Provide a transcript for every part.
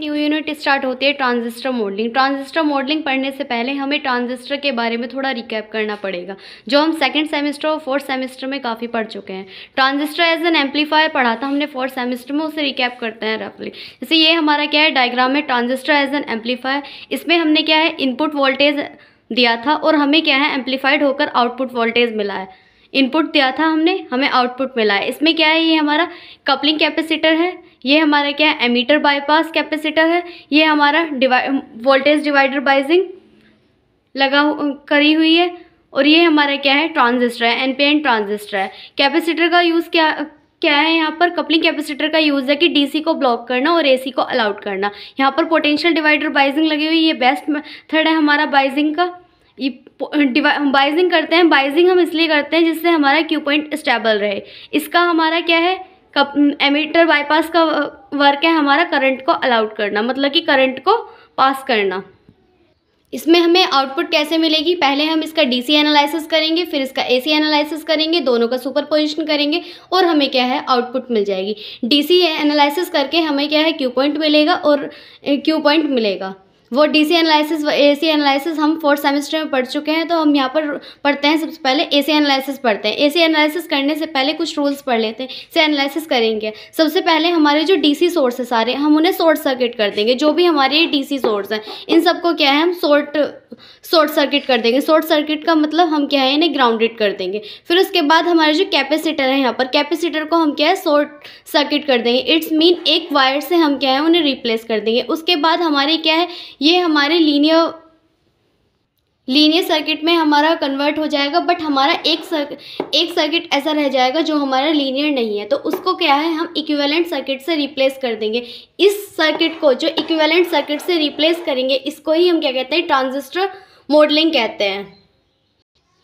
new unit start होती है transistor modelling transistor modelling पढ़ने से पहले हमें ट्रांजिस्टर के बारे में थोड़ा रिकैप करना पड़ेगा जो हम सेकंड सेमेस्टर और फोर्थ सेमेस्टर में काफ़ी पढ़ चुके हैं ट्रांजिस्टर एज एन एम्पलीफायर पढ़ा था हमने फोर्थ सेमेस्टर में उसे रिकैप करते हैं रफली जैसे ये हमारा क्या है डायग्राम है ट्रांजिस्टर एज एन एम्पलीफायर इसमें हमने क्या है इनपुट वोल्टेज दिया था और हमें क्या है एम्पलीफाइड होकर आउटपुट वोल्टेज मिला है इनपुट दिया था हमने हमें आउटपुट मिला है इसमें क्या है ये हमारा कपलिंग कैपेसिटर है ये हमारा क्या है एमीटर बाईपास कैपेसिटर है ये हमारा वोल्टेज डिवाइडर बाइजिंग लगा करी हुई है और ये हमारा क्या है ट्रांजिस्टर है एनपीएन ट्रांजिस्टर है कैपेसिटर का यूज़ क्या क्या है यहाँ पर कपलिंग कैपेसिटर का यूज़ है कि डीसी को ब्लॉक करना और एसी को अलाउट करना यहाँ पर पोटेंशियल डिवाइडर बाइजिंग लगी हुई ये बेस्ट मेथड है हमारा बाइजिंग का बाइजिंग करते हैं बाइजिंग हम इसलिए करते हैं जिससे हमारा क्यू पॉइंट स्टेबल रहे इसका हमारा क्या है कप बाईपास का वर्क है हमारा करंट को अलाउड करना मतलब कि करंट को पास करना इसमें हमें आउटपुट कैसे मिलेगी पहले हम इसका डीसी एनालिसिस करेंगे फिर इसका एसी एनालिसिस करेंगे दोनों का सुपर पोजिशन करेंगे और हमें क्या है आउटपुट मिल जाएगी डीसी एनालिसिस करके हमें क्या है क्यू पॉइंट मिलेगा और क्यू पॉइंट मिलेगा वो डी सी एनालिसिस व ए सी एनालिसिस हम फोर्थ सेमेस्टर में पढ़ चुके हैं तो हम यहाँ पर पढ़ते हैं सबसे पहले ए सी एनालिसिस पढ़ते हैं ए सी एनालिसिस करने से पहले कुछ रूल्स पढ़ लेते हैं से एनालिसिस करेंगे सबसे पहले हमारे जो डी सी सोर्स है सारे हम उन्हें शॉर्ट सर्किट कर देंगे जो भी हमारे डी सी सोर्स हैं इन सबको क्या है हम शॉर्ट शॉर्ट सर्किट कर देंगे शॉर्ट सर्किट का मतलब हम क्या है इन्हें ग्राउंडेड कर देंगे फिर उसके बाद हमारे जो कैपेसिटर है यहाँ पर कैपेसिटर को हम क्या है शॉर्ट सर्किट कर देंगे इट्स मीन एक वायर से हम क्या है उन्हें रिप्लेस कर देंगे उसके बाद हमारे क्या है ये हमारे लीनियर लीनियर सर्किट में हमारा कन्वर्ट हो जाएगा बट हमारा एक सर्क एक सर्किट ऐसा रह जाएगा जो हमारा लीनियर नहीं है तो उसको क्या है हम इक्विवेलेंट सर्किट से रिप्लेस कर देंगे इस सर्किट को जो इक्विवेलेंट सर्किट से रिप्लेस करेंगे इसको ही हम क्या कहते हैं ट्रांजिस्टर मॉडलिंग कहते हैं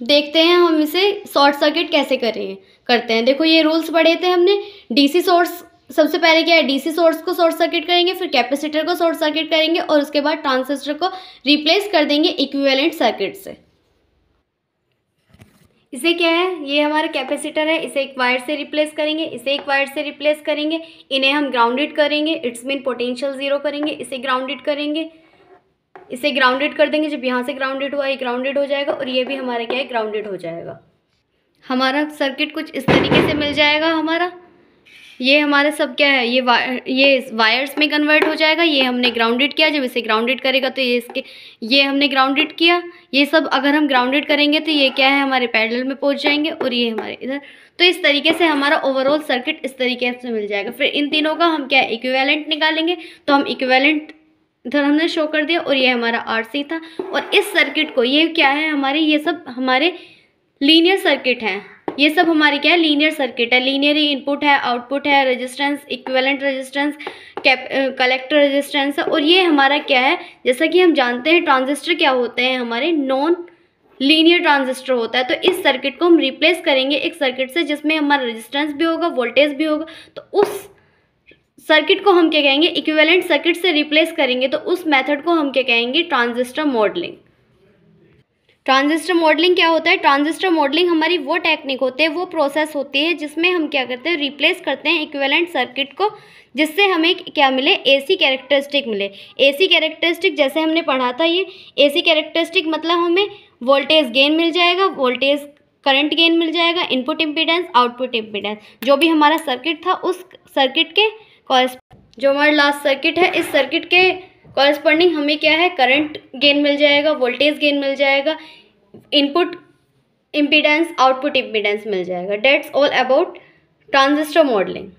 देखते हैं हम इसे शॉर्ट सर्किट कैसे करें करते हैं देखो ये रूल्स पढ़े थे हमने डीसी सोर्स सबसे पहले क्या है डीसी सोर्स को शॉर्ट सर्किट करेंगे फिर कैपेसिटर को शॉर्ट सर्किट करेंगे और उसके बाद ट्रांसिस्टर को रिप्लेस कर देंगे इक्विवेलेंट सर्किट से इसे क्या है ये हमारा कैपेसिटर है इसे एक वायर से रिप्लेस करेंगे इसे एक वायर से रिप्लेस करेंगे इन्हें हम ग्राउंडेड करेंगे इट्स मीन पोटेंशियल ज़ीरो करेंगे इसे ग्राउंडेड करेंगे इसे ग्राउंडेड कर देंगे जब यहाँ से ग्राउंडेड हुआ ये ग्राउंडेड हो जाएगा और ये भी हमारा क्या है ग्राउंडेड हो जाएगा हमारा सर्किट कुछ इस तरीके से मिल जाएगा हमारा ये हमारे सब क्या है ये वा, ये वायर्स में कन्वर्ट हो जाएगा ये हमने ग्राउंडेड किया जब इसे ग्राउंडेड करेगा तो ये इसके ये हमने ग्राउंडेड किया ये सब अगर हम ग्राउंडेड करेंगे तो ये क्या है हमारे पैडल में पहुंच जाएंगे और ये हमारे इधर तो इस तरीके से हमारा ओवरऑल सर्किट इस तरीके से मिल जाएगा फिर इन तीनों का हम क्या इक्वेलेंट निकालेंगे तो हम इक्वेलेंट इधर हमने शो कर दिया और ये हमारा सी था और इस सर्किट को ये क्या है हमारे ये सब हमारे लीनियर सर्किट हैं ये सब हमारी क्या है लीनियर सर्किट है लीनियर ही इनपुट है आउटपुट है resistance equivalent resistance collector resistance और ये हमारा क्या है जैसा कि हम जानते हैं ट्रांजिस्टर क्या होते हैं हमारे नॉन लीनियर ट्रांजिस्टर होता है तो इस सर्किट को हम रिप्लेस करेंगे एक सर्किट से जिसमें हमारा रजिस्टेंस भी होगा वोल्टेज भी होगा तो उस सर्किट को हम क्या कहेंगे इक्विवेलेंट सर्किट से रिप्लेस करेंगे तो उस मेथड को हम क्या कहेंगे ट्रांजिस्टर मॉडलिंग ट्रांजिस्टर मॉडलिंग क्या होता है ट्रांजिस्टर मॉडलिंग हमारी वो टेक्निक होती है वो प्रोसेस होती है जिसमें हम क्या करते हैं रिप्लेस करते हैं इक्वेलेंट सर्किट को जिससे हमें क्या मिले एसी कैरेक्टरिस्टिक मिले एसी कैरेक्टरिस्टिक जैसे हमने पढ़ा था ये एसी कैरेक्टरिस्टिक मतलब हमें वोल्टेज गेन मिल जाएगा वोल्टेज करंट गेन मिल जाएगा इनपुट इम्पीडेंस आउटपुट इम्पीडेंस जो भी हमारा सर्किट था उस सर्किट के जो हमारा लास्ट सर्किट है इस सर्किट के कॉरस्पॉन्डिंग हमें क्या है करंट गेन मिल जाएगा वोल्टेज गेन मिल जाएगा इनपुट इम्पीडेंस आउटपुट इम्पीडेंस मिल जाएगा that's all about transistor modelling